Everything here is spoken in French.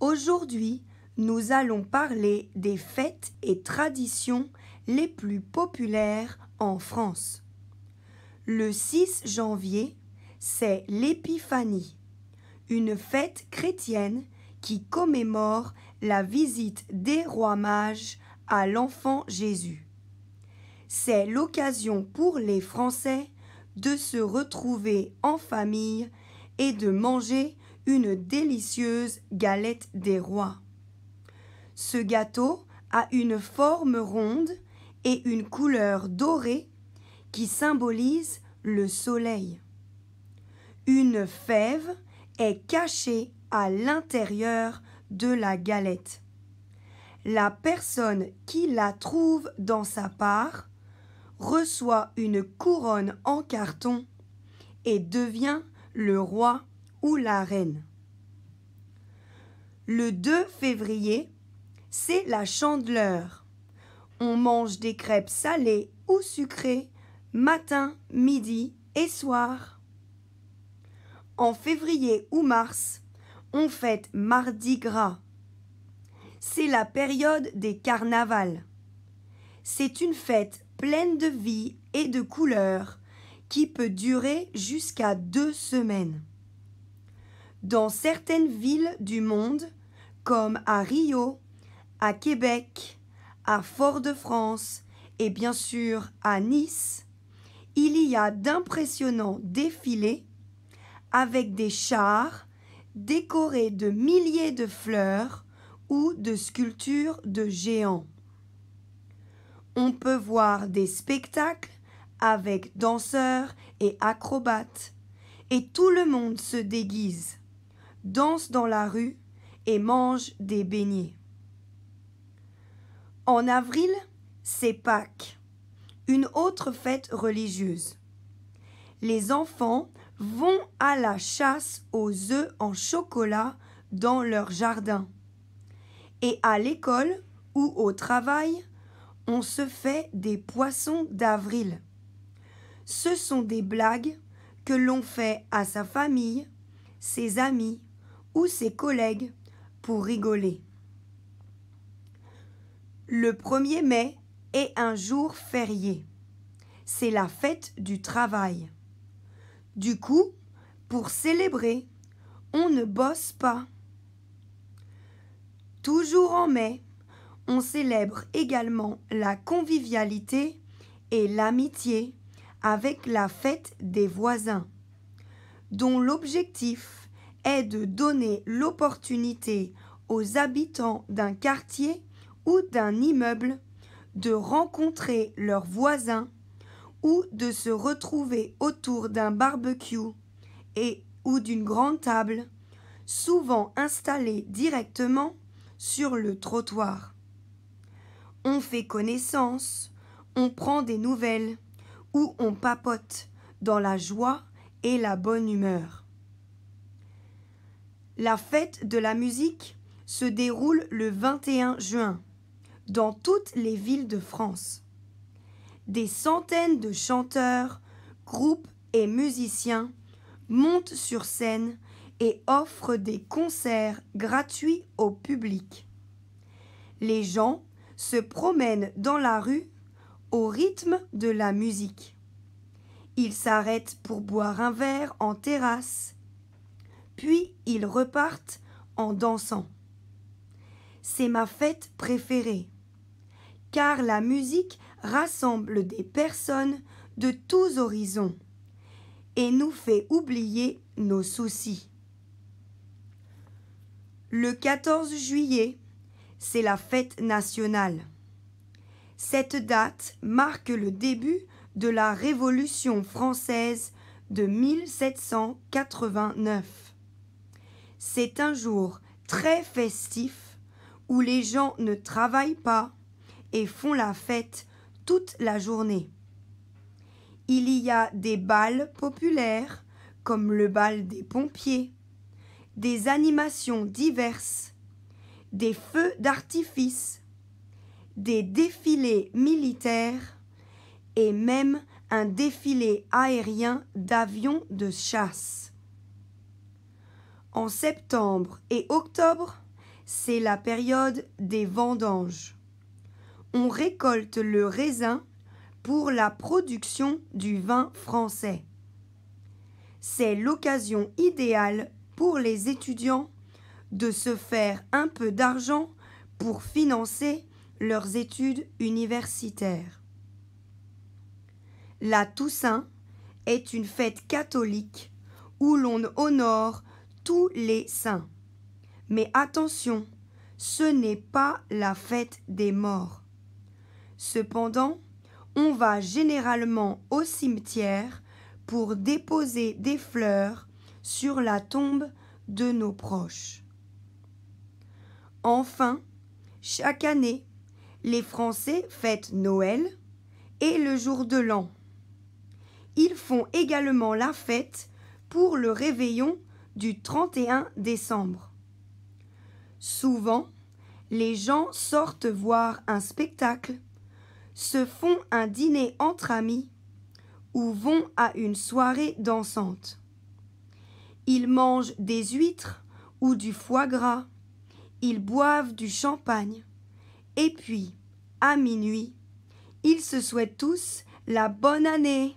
Aujourd'hui, nous allons parler des fêtes et traditions les plus populaires en France. Le 6 janvier, c'est l'Épiphanie, une fête chrétienne qui commémore la visite des rois mages à l'enfant Jésus. C'est l'occasion pour les Français de se retrouver en famille et de manger une délicieuse galette des rois. Ce gâteau a une forme ronde et une couleur dorée qui symbolise le soleil. Une fève est cachée à l'intérieur de la galette. La personne qui la trouve dans sa part reçoit une couronne en carton et devient le roi ou la reine. Le 2 février, c'est la chandeleur. On mange des crêpes salées ou sucrées matin, midi et soir. En février ou mars, on fête Mardi Gras. C'est la période des carnavals. C'est une fête pleine de vie et de couleurs qui peut durer jusqu'à deux semaines dans certaines villes du monde, comme à Rio, à Québec, à Fort-de-France et bien sûr à Nice, il y a d'impressionnants défilés avec des chars décorés de milliers de fleurs ou de sculptures de géants. On peut voir des spectacles avec danseurs et acrobates, et tout le monde se déguise dansent dans la rue et mangent des beignets. En avril, c'est Pâques, une autre fête religieuse. Les enfants vont à la chasse aux œufs en chocolat dans leur jardin. Et à l'école ou au travail, on se fait des poissons d'avril. Ce sont des blagues que l'on fait à sa famille, ses amis ses collègues pour rigoler. Le 1er mai est un jour férié. C'est la fête du travail. Du coup, pour célébrer, on ne bosse pas. Toujours en mai, on célèbre également la convivialité et l'amitié avec la fête des voisins, dont l'objectif est de donner l'opportunité aux habitants d'un quartier ou d'un immeuble de rencontrer leurs voisins ou de se retrouver autour d'un barbecue et ou d'une grande table, souvent installée directement sur le trottoir. On fait connaissance, on prend des nouvelles ou on papote dans la joie et la bonne humeur. La fête de la musique se déroule le 21 juin dans toutes les villes de France. Des centaines de chanteurs, groupes et musiciens montent sur scène et offrent des concerts gratuits au public. Les gens se promènent dans la rue au rythme de la musique. Ils s'arrêtent pour boire un verre en terrasse puis ils repartent en dansant. C'est ma fête préférée, car la musique rassemble des personnes de tous horizons et nous fait oublier nos soucis. Le 14 juillet, c'est la fête nationale. Cette date marque le début de la Révolution française de 1789 c'est un jour très festif où les gens ne travaillent pas et font la fête toute la journée. Il y a des bals populaires comme le bal des pompiers, des animations diverses, des feux d'artifice, des défilés militaires et même un défilé aérien d'avions de chasse en septembre et octobre, c'est la période des vendanges. On récolte le raisin pour la production du vin français. C'est l'occasion idéale pour les étudiants de se faire un peu d'argent pour financer leurs études universitaires. La Toussaint est une fête catholique où l'on honore les saints. Mais attention, ce n'est pas la fête des morts. Cependant, on va généralement au cimetière pour déposer des fleurs sur la tombe de nos proches. Enfin, chaque année, les Français fêtent Noël et le jour de l'an. Ils font également la fête pour le réveillon du 31 décembre. Souvent, les gens sortent voir un spectacle, se font un dîner entre amis ou vont à une soirée dansante. Ils mangent des huîtres ou du foie gras, ils boivent du champagne, et puis, à minuit, ils se souhaitent tous la bonne année.